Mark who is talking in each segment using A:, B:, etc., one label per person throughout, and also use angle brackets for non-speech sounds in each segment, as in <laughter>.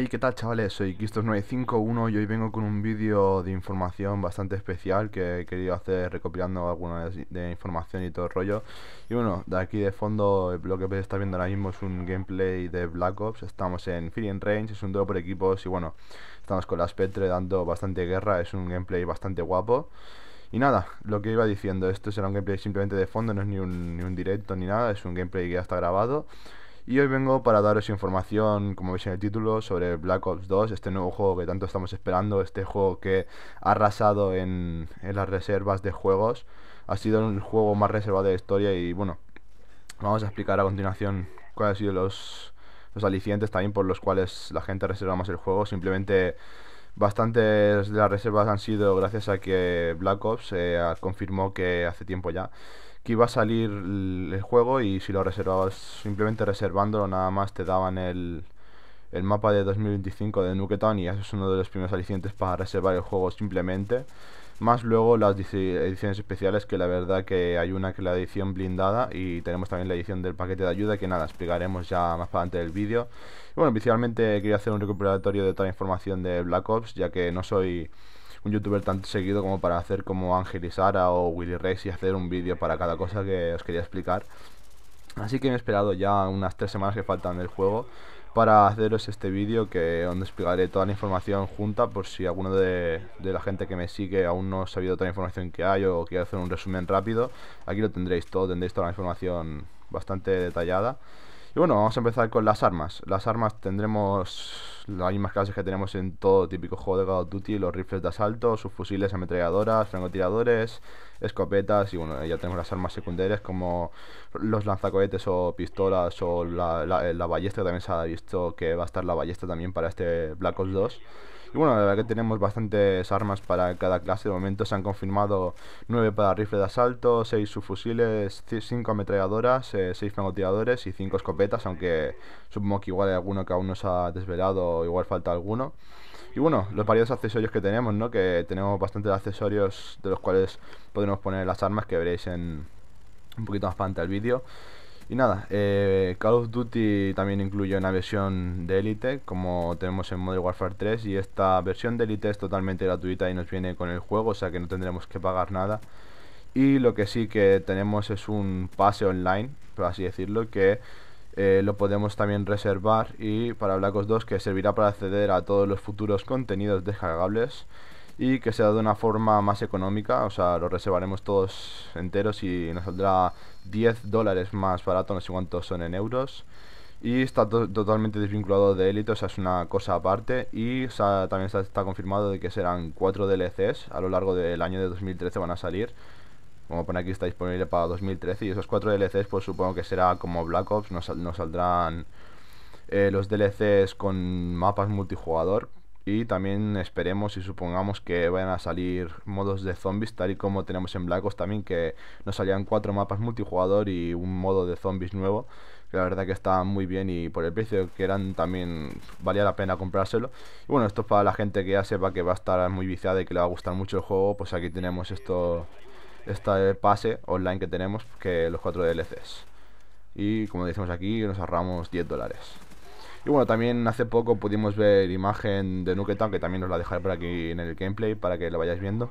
A: Hey, ¿qué tal chavales? Soy Kistos951 y hoy vengo con un vídeo de información bastante especial que he querido hacer recopilando alguna de información y todo el rollo. Y bueno, de aquí de fondo lo que podéis estar viendo ahora mismo es un gameplay de Black Ops. Estamos en Feeling Range, es un duelo por equipos y bueno, estamos con las Petre dando bastante guerra, es un gameplay bastante guapo. Y nada, lo que iba diciendo, esto será un gameplay simplemente de fondo, no es ni un directo ni nada, es un gameplay que ya está grabado. Y hoy vengo para daros información, como veis en el título, sobre Black Ops 2, este nuevo juego que tanto estamos esperando, este juego que ha arrasado en, las reservas de juegos. Ha sido el juego más reservado de historia y bueno, vamos a explicar a continuación cuáles han sido los, los alicientes también por los cuales la gente reserva más el juego. Simplemente Bastantes de las reservas han sido gracias a que Black Ops eh, confirmó que hace tiempo ya que iba a salir el juego y si lo reservabas, simplemente reservándolo nada más te daban el, el mapa de 2025 de Nuketown y eso es uno de los primeros alicientes para reservar el juego simplemente más luego las ediciones especiales que la verdad que hay una que es la edición blindada y tenemos también la edición del paquete de ayuda que nada, explicaremos ya más para adelante del vídeo. bueno, inicialmente quería hacer un recuperatorio de toda la información de Black Ops ya que no soy un youtuber tan seguido como para hacer como Ángel y Sara o Willy Race y hacer un vídeo para cada cosa que os quería explicar. Así que me he esperado ya unas tres semanas que faltan del juego para haceros este vídeo que donde explicaré toda la información junta por si alguno de, de, la gente que me sigue aún no ha sabido toda la información que hay o quiere hacer un resumen rápido, aquí lo tendréis todo, tendréis toda la información bastante detallada. Y bueno, vamos a empezar con las armas. Las armas tendremos las mismas clases que tenemos en todo típico juego de Call of Duty, los rifles de asalto, subfusiles, ametralladoras, francotiradores, escopetas y bueno, ya tenemos las armas secundarias como los lanzacohetes o pistolas o eh, la, ballesta, que también se ha visto que va a estar la ballesta también para este Black Ops 2. Y bueno, la verdad que tenemos bastantes armas para cada clase. De momento se han confirmado 9 para rifles de asalto, 6 subfusiles, 5 ametralladoras, 6 eh, francotiradores y 5 escopetas aunque supongo que igual hay alguno que aún no se ha desvelado, igual falta alguno. Y bueno, los varios accesorios que tenemos, ¿no? Que tenemos bastantes accesorios de los cuales podremos poner las armas que veréis en un poquito más para el vídeo. Y nada, eh, Call of Duty también incluye una versión de élite, como tenemos en Modern Warfare 3, y esta versión de Elite es totalmente gratuita y nos viene con el juego, o sea que no tendremos que pagar nada. Y lo que sí que tenemos es un pase online, por así decirlo, que eh, lo podemos también reservar y para Black Ops 2 que servirá para acceder a todos los futuros contenidos descargables y que sea de una forma más económica, o sea, lo reservaremos todos enteros y nos saldrá 10 dólares más barato, no sé cuántos son en euros. Y está totalmente desvinculado de Elite, o sea, es una cosa aparte. Y también está, confirmado de que serán 4 DLCs a lo largo del año de 2013 van a salir. Como pone aquí, está disponible para 2013. Y esos cuatro DLCs, pues supongo que será como Black Ops. Nos, saldrán eh, los DLCs con mapas multijugador. Y también esperemos y supongamos que vayan a salir modos de zombies, tal y como tenemos en Black Ops también, que nos salían cuatro mapas multijugador y un modo de zombies nuevo Que la verdad que está muy bien y por el precio que eran también valía la pena comprárselo. Y bueno, esto es para la gente que ya sepa que va a estar muy viciada y que le va a gustar mucho el juego, pues aquí tenemos esto este pase online que tenemos que los 4 DLCs. Y como decimos aquí, nos ahorramos 10 dólares. Y bueno, también hace poco pudimos ver imagen de Nuketown, que también os la dejaré por aquí en el gameplay para que lo vayáis viendo.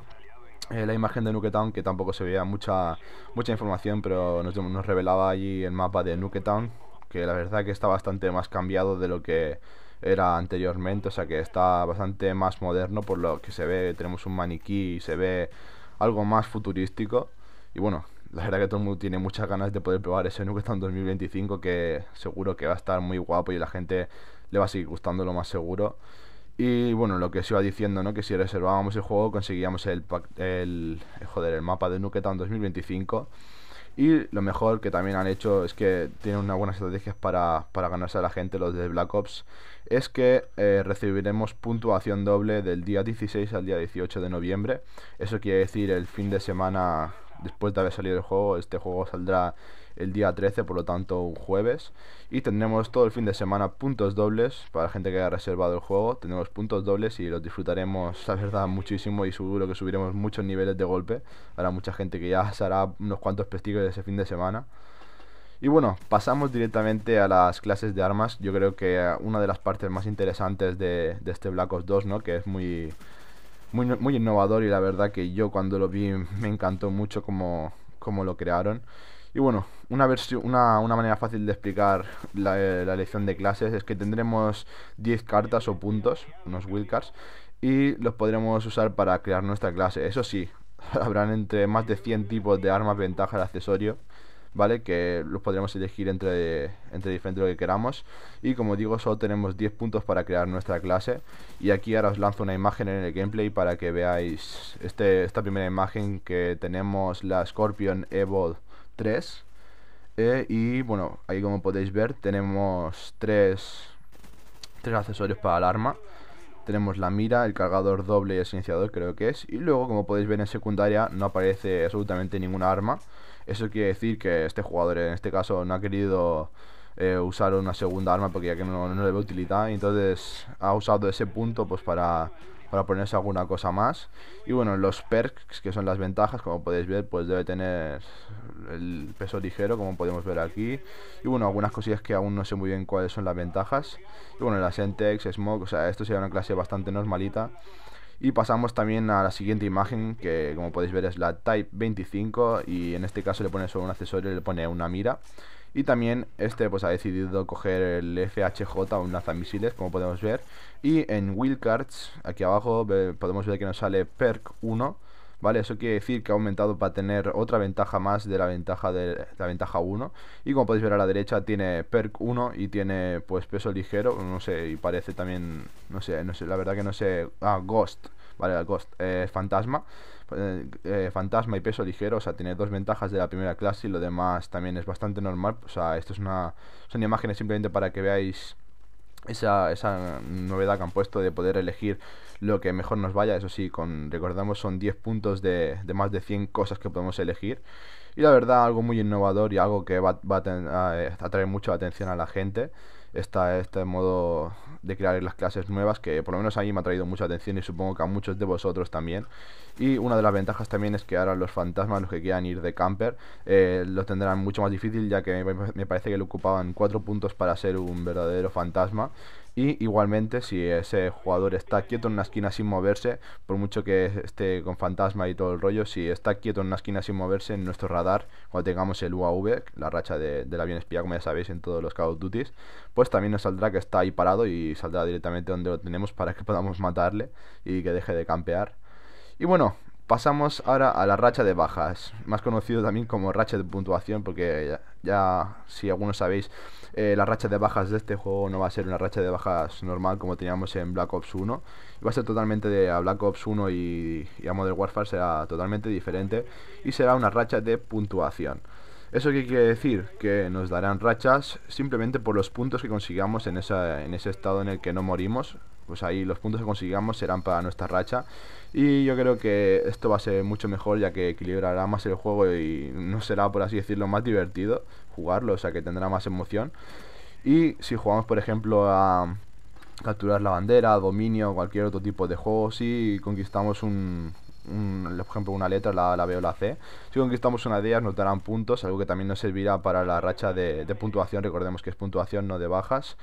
A: Eh, la imagen de Town que tampoco se veía mucha, mucha información, pero nos, nos revelaba allí el mapa de Nuketown, que la verdad que está bastante más cambiado de lo que era anteriormente, o sea que está bastante más moderno por lo que se ve, tenemos un maniquí y se ve algo más futurístico. Y bueno, la verdad que todo el mundo tiene muchas ganas de poder probar ese nuke 2025 que seguro que va a estar muy guapo y la gente le va a seguir gustando lo más seguro. Y bueno, lo que os iba diciendo, ¿no? Que si reservábamos el juego conseguíamos el, el, eh, joder, el mapa de Nuketown 2025 y lo mejor que también han hecho es que tienen unas buenas estrategias para, ganarse a la gente, los de Black Ops, es que eh, recibiremos puntuación doble del día 16 al día 18 de noviembre. Eso quiere decir el fin de semana después de haber salido el juego, este juego saldrá el día 13, por lo tanto un jueves. Y tendremos todo el fin de semana puntos dobles para la gente que haya reservado el juego. Tendremos puntos dobles y los disfrutaremos, la verdad, muchísimo y seguro que subiremos muchos niveles de golpe. Habrá mucha gente que ya se hará unos cuantos pestigos ese fin de semana. Y bueno, pasamos directamente a las clases de armas. Yo creo que eh, una de las partes más interesantes de, de este Black Ops 2, ¿no? Que es muy muy, innovador y la verdad que yo cuando lo vi <laughs> me encantó mucho como, lo crearon. Y bueno, una, versión, una, manera fácil de explicar la, eh, la, elección de clases es que tendremos 10 cartas o puntos, unos wildcards, y los podremos usar para crear nuestra clase. Eso sí, <laughs> habrán entre más de 100 tipos de armas, ventajas, accesorios. ¿vale? Que los podremos elegir entre, entre diferentes lo que queramos. Y como digo, solo tenemos 10 puntos para crear nuestra clase. Y aquí ahora os lanzo una imagen en el gameplay para que veáis este, esta primera imagen que tenemos la Scorpion Evo 3. Eh, y bueno, ahí como podéis ver tenemos tres, tres accesorios para el arma tenemos la mira, el cargador doble y el silenciador creo que es Y luego como podéis ver en secundaria no aparece absolutamente ninguna arma eso quiere decir que este jugador en este caso no ha querido eh, usar una segunda arma porque ya que no, le ve utilidad y entonces ha usado ese punto pues para, para ponerse alguna cosa más y bueno los perks que son las ventajas como podéis ver pues debe tener el peso ligero como podemos ver aquí y bueno algunas cosillas que aún no sé muy bien cuáles son las ventajas y bueno las Entex, Smoke, o sea esto sería una clase bastante normalita y pasamos también a la siguiente imagen, que como podéis ver es la Type 25 y en este caso le pone solo un accesorio, le pone una mira. Y también este pues ha decidido coger el FHJ, un lanzamisiles, como podemos ver. Y en Wheel aquí abajo podemos ver que nos sale Perk 1, ¿vale? Eso quiere decir que ha aumentado para tener otra ventaja más de la ventaja de la ventaja 1 y como podéis ver a la derecha tiene perk 1 y tiene pues peso ligero, no sé, y parece también, no sé, no sé, la verdad que no sé, ah, Ghost, vale, Ghost, eh, fantasma, eh, eh, fantasma y peso ligero, o sea, tiene dos ventajas de la primera clase y lo demás también es bastante normal, o sea, esto es una, son imágenes simplemente para que veáis esa, esa novedad que han puesto de poder elegir lo que mejor nos vaya. Eso sí, con, recordamos son 10 puntos de, de más de 100 cosas que podemos elegir. Y la verdad, algo muy innovador y algo que va, a, eh, atraer mucho atención a la gente. está este modo de crear las clases nuevas que por lo menos a mí me ha traído mucha atención y supongo que a muchos de vosotros también. Y una de las ventajas también es que ahora los fantasmas, los que quieran ir de camper, eh, lo tendrán mucho más difícil, ya que me parece que le ocupaban 4 puntos para ser un verdadero fantasma. Y igualmente, si ese jugador está quieto en una esquina sin moverse, por mucho que esté con fantasma y todo el rollo, si está quieto en una esquina sin moverse en nuestro radar, cuando tengamos el UAV, la racha de, del avión espía, como ya sabéis, en todos los Call of Duty, pues también nos saldrá que está ahí parado y saldrá directamente donde lo tenemos para que podamos matarle y que deje de campear. Y bueno, pasamos ahora a la racha de bajas, más conocido también como racha de puntuación, porque ya, si algunos sabéis, eh, la racha de bajas de este juego no va a ser una racha de bajas normal como teníamos en Black Ops 1, va a ser totalmente de a Black Ops 1 y, a Modern Warfare será totalmente diferente y será una racha de puntuación. ¿Eso qué quiere decir? Que nos darán rachas simplemente por los puntos que consigamos en, en ese estado en el que no morimos, pues ahí los puntos que consigamos serán para nuestra racha. Y yo creo que esto va a ser mucho mejor ya que equilibrará más el juego y no será, por así decirlo, más divertido jugarlo, o sea que tendrá más emoción. Y si jugamos, por ejemplo, a capturar la bandera, dominio, cualquier otro tipo de juego, si conquistamos un, por ejemplo, una letra, la, la, B o la C. Si conquistamos una de ellas, nos darán puntos, algo que también nos servirá para la racha de puntuación. Recordemos que es puntuación, no de bajas.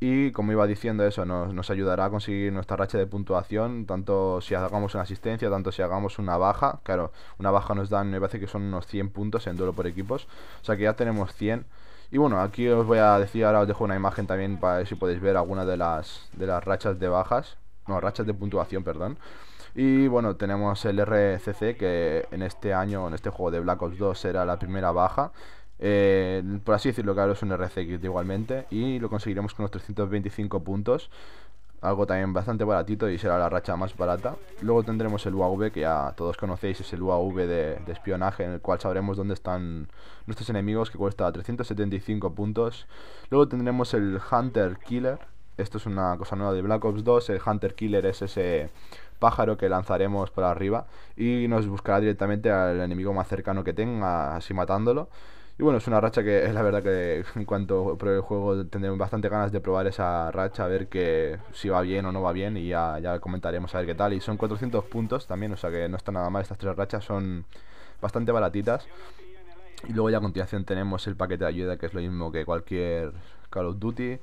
A: Y como iba diciendo eso, nos, ayudará a conseguir nuestra racha de puntuación, tanto si hagamos una asistencia, tanto si hagamos una baja. Claro, una baja nos dan, me parece que son unos 100 puntos en duelo por equipos. O sea que ya tenemos 100. Y bueno, aquí os voy a decir, ahora os dejo una imagen también para ver si podéis ver alguna de las, de las rachas de bajas. No, rachas de puntuación, perdón. Y bueno, tenemos el RCC que en este año, en este juego de Black Ops 2 era la primera baja eh, por así decirlo, claro, es un kit igualmente. Y lo conseguiremos con los 325 puntos. Algo también bastante baratito y será la racha más barata. Luego tendremos el UAV, que ya todos conocéis, es el UAV de, de espionaje, en el cual sabremos dónde están nuestros enemigos, que cuesta 375 puntos. Luego tendremos el Hunter Killer. Esto es una cosa nueva de Black Ops 2. El Hunter Killer es ese pájaro que lanzaremos para arriba y nos buscará directamente al enemigo más cercano que tenga, así matándolo. Y bueno, es una racha que es la verdad que en cuanto pruebe el juego tendremos bastante ganas de probar esa racha, a ver que, si va bien o no va bien y ya, ya comentaremos a ver qué tal. Y son 400 puntos también, o sea que no está nada mal, estas tres rachas son bastante baratitas. Y luego ya a continuación tenemos el paquete de ayuda que es lo mismo que cualquier Call of Duty.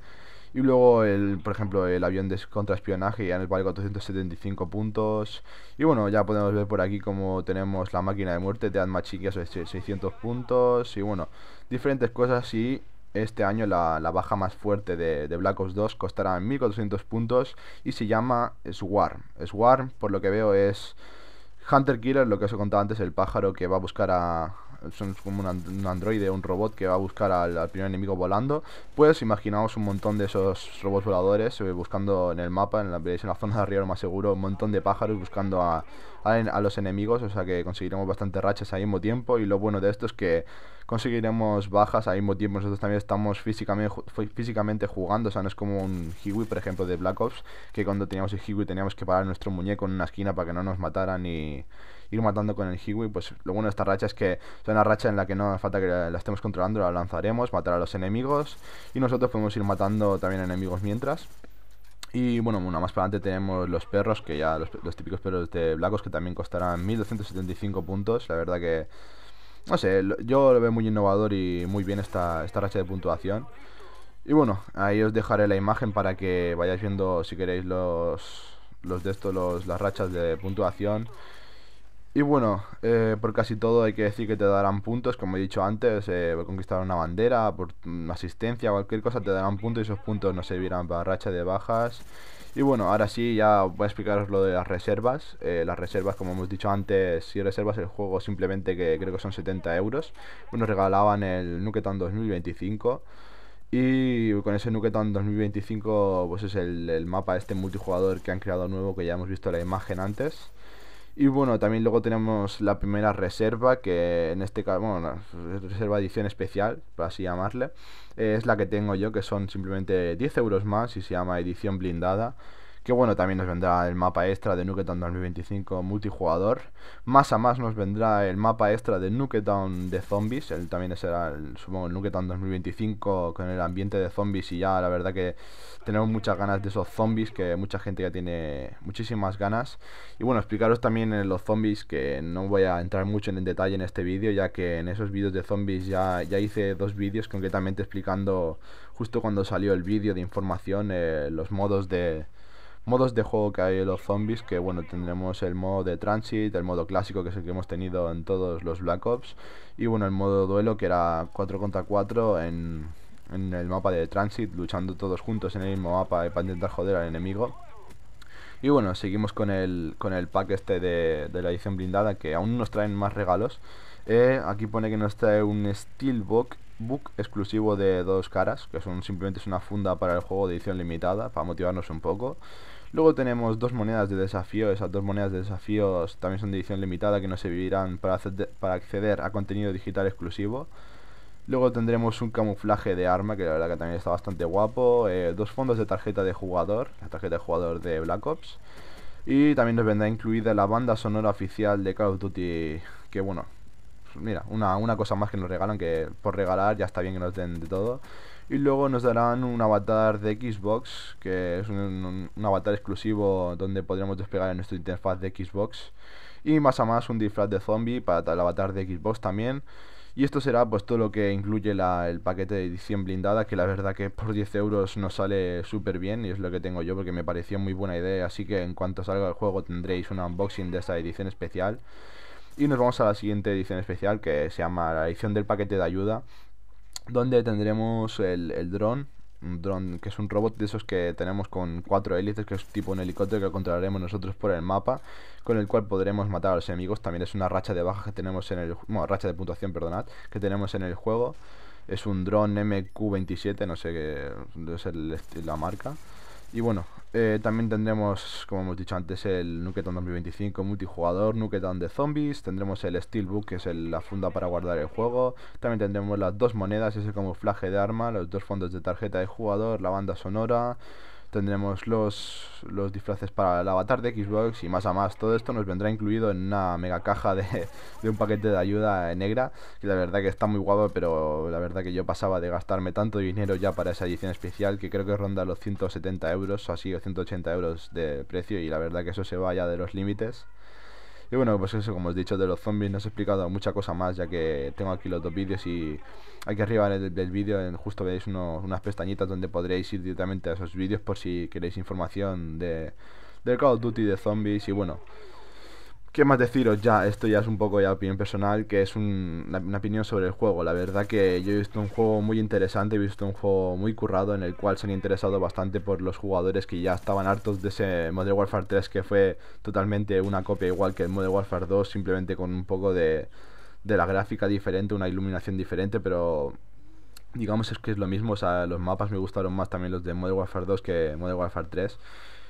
A: Y luego, el, por ejemplo, el avión de contraespionaje ya nos vale 475 puntos. Y bueno, ya podemos ver por aquí como tenemos la máquina de muerte de dan que es 600 puntos. Y bueno, diferentes cosas y este año la, baja más fuerte de, de Black Ops 2 costará 1400 puntos y se llama Swarm. Swarm, por lo que veo, es Hunter Killer, lo que os he contado antes, el pájaro que va a buscar a, son como un, androide, un robot que va a buscar al, primer enemigo volando, pues imaginamos un montón de esos robots voladores eh, buscando en el mapa, en la, zona de arriba más seguro, un montón de pájaros buscando a, a los enemigos, o sea que conseguiremos bastantes rachas al mismo tiempo y lo bueno de esto es que conseguiremos bajas. Al mismo tiempo nosotros también estamos físicamente, físicamente jugando. O sea, no es como un Hiwi, por ejemplo, de Black Ops, que cuando teníamos el Hiwi teníamos que parar nuestro muñeco en una esquina para que no nos mataran y ir matando con el Hiwi. Pues lo bueno de esta racha es que es una racha en la que no hace falta que la estemos controlando, la lanzaremos, matar a los enemigos y nosotros podemos ir matando también enemigos mientras. Y bueno, una más para adelante tenemos los perros, que ya los típicos perros de Black Ops que también costarán 1275 puntos. La verdad que no sé, yo lo veo muy innovador y muy bien esta, esta racha de puntuación. Y bueno, ahí os dejaré la imagen para que vayáis viendo si queréis los, los de estos, las rachas de puntuación. Y bueno, eh, por casi todo hay que decir que te darán puntos, como he dicho antes, eh, conquistar una bandera, por mm, asistencia, cualquier cosa te darán puntos y esos puntos no servirán para racha de bajas. Y bueno, ahora sí, ya voy a explicaros lo de las reservas. Eh, las reservas, como hemos dicho antes, si reservas el juego simplemente que creo que son 70 euros, nos regalaban el Nuketon 2025. Y con ese Nuketon 2025, pues es el, el mapa este multijugador que han creado nuevo, que ya hemos visto la imagen antes. Y bueno, también luego tenemos la primera reserva, que en este caso, bueno, reserva edición especial, por así llamarle, es la que tengo yo, que son simplemente 10 euros más y se llama edición blindada. Que bueno, también nos vendrá el mapa extra de Nuketown 2025 multijugador. Más a más nos vendrá el mapa extra de Nuketown de zombies. El, también será, el, supongo, el 2025 con el ambiente de zombies. Y ya la verdad que tenemos muchas ganas de esos zombies que mucha gente ya tiene muchísimas ganas. Y bueno, explicaros también en eh, los zombies que no voy a entrar mucho en detalle en este vídeo, ya que en esos vídeos de zombies ya, ya hice dos vídeos concretamente explicando justo cuando salió el vídeo de información eh, los modos de modos de juego que hay los zombies, que bueno, tendremos el modo de transit, el modo clásico que es el que hemos tenido en todos los Black Ops, y bueno, el modo duelo que era 4 contra 4 en, el mapa de transit, luchando todos juntos en el mismo mapa para intentar joder al enemigo. Y bueno, seguimos con el, con el pack este de, la edición blindada, que aún nos traen más regalos. Eh, aquí pone que nos trae un Steelbook book exclusivo de dos caras, que son simplemente es una funda para el juego de edición limitada, para motivarnos un poco. Luego tenemos dos monedas de desafío, esas dos monedas de desafíos también son de edición limitada que nos servirán para, para acceder a contenido digital exclusivo. Luego tendremos un camuflaje de arma, que la verdad que también está bastante guapo. Eh, dos fondos de tarjeta de jugador, la tarjeta de jugador de Black Ops. Y también nos vendrá incluida la banda sonora oficial de Call of Duty, que bueno, mira, una, cosa más que nos regalan, que por regalar ya está bien que nos den de todo. Y luego nos darán un avatar de Xbox, que es un, avatar exclusivo donde podremos despegar en nuestra interfaz de Xbox. Y más a más un disfraz de zombie para el avatar de Xbox también. Y esto será pues todo lo que incluye el paquete de edición blindada, que la verdad que por 10 euros nos sale súper bien y es lo que tengo yo porque me pareció muy buena idea. Así que en cuanto salga el juego tendréis un unboxing de esa edición especial. Y nos vamos a la siguiente edición especial que se llama la edición del paquete de ayuda, donde tendremos el, el dron, un dron que es un robot de esos que tenemos con cuatro hélices, que es tipo un helicóptero que controlaremos nosotros por el mapa, con el cual podremos matar a los enemigos. También es una racha de baja que tenemos en el bueno, racha de puntuación, perdonad, que tenemos en el juego. Es un dron MQ27, no sé qué es la marca. Y bueno, eh, también tendremos, como hemos dicho antes, el Nuketon 2025 multijugador, Nuketon de zombies, tendremos el Steelbook, que es la funda para guardar el juego, también tendremos las dos monedas, ese camuflaje de arma, los dos fondos de tarjeta de jugador, la banda sonora, Tendremos los, disfraces para el avatar de Xbox y más a más. Todo esto nos vendrá incluido en una mega caja de, de un paquete de ayuda negra, que la verdad que está muy guapo, pero la verdad que yo pasaba de gastarme tanto dinero ya para esa edición especial, que creo que ronda los 170 euros, o así, o 180 euros de precio, y la verdad que eso se va ya de los límites. Y bueno, pues eso, como os he dicho de los zombies, no os he explicado mucha cosa más, ya que tengo aquí los dos vídeos y aquí arriba del, el vídeo justo veis unas pestañitas donde podréis ir directamente a esos vídeos por si queréis información de, del Call of Duty, de zombies y bueno... ¿Qué más deciros? Ya, esto ya es un poco ya opinión personal, que es una opinión sobre el juego. La verdad que yo he visto un juego muy interesante, he visto un juego muy currado en el cual se han interesado bastante por los jugadores que ya estaban hartos de ese Modern Warfare 3 que fue totalmente una copia igual que el Modern Warfare 2, simplemente con un poco de, de la gráfica diferente, una iluminación diferente, pero digamos es que es lo mismo. O sea, los mapas me gustaron más también los de Modern Warfare 2 que Modern Warfare 3.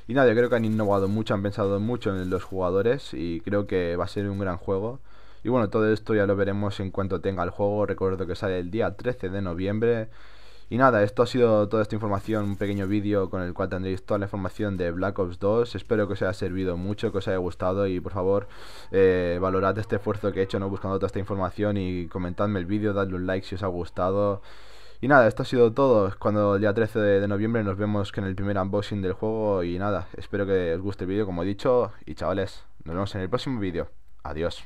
A: Y nada, yo creo que han innovado mucho, han pensado mucho en los jugadores y creo que va a ser un gran juego. Y bueno, todo esto ya lo veremos en cuanto tenga el juego. Recuerdo que sale el día 13 de noviembre. Y nada, esto ha sido toda esta información, un pequeño vídeo con el cual tendréis toda la información de Black Ops 2. Espero que os haya servido mucho, que os haya gustado y por favor eh, valorad este esfuerzo que he hecho no buscando toda esta información y comentadme el vídeo, dadle un like si os ha gustado. Y nada, esto ha sido todo. Cuando el día 13 de, noviembre nos vemos en el primer unboxing del juego. Y nada, espero que os guste el vídeo, como he dicho. Y chavales, nos vemos en el próximo vídeo. Adiós.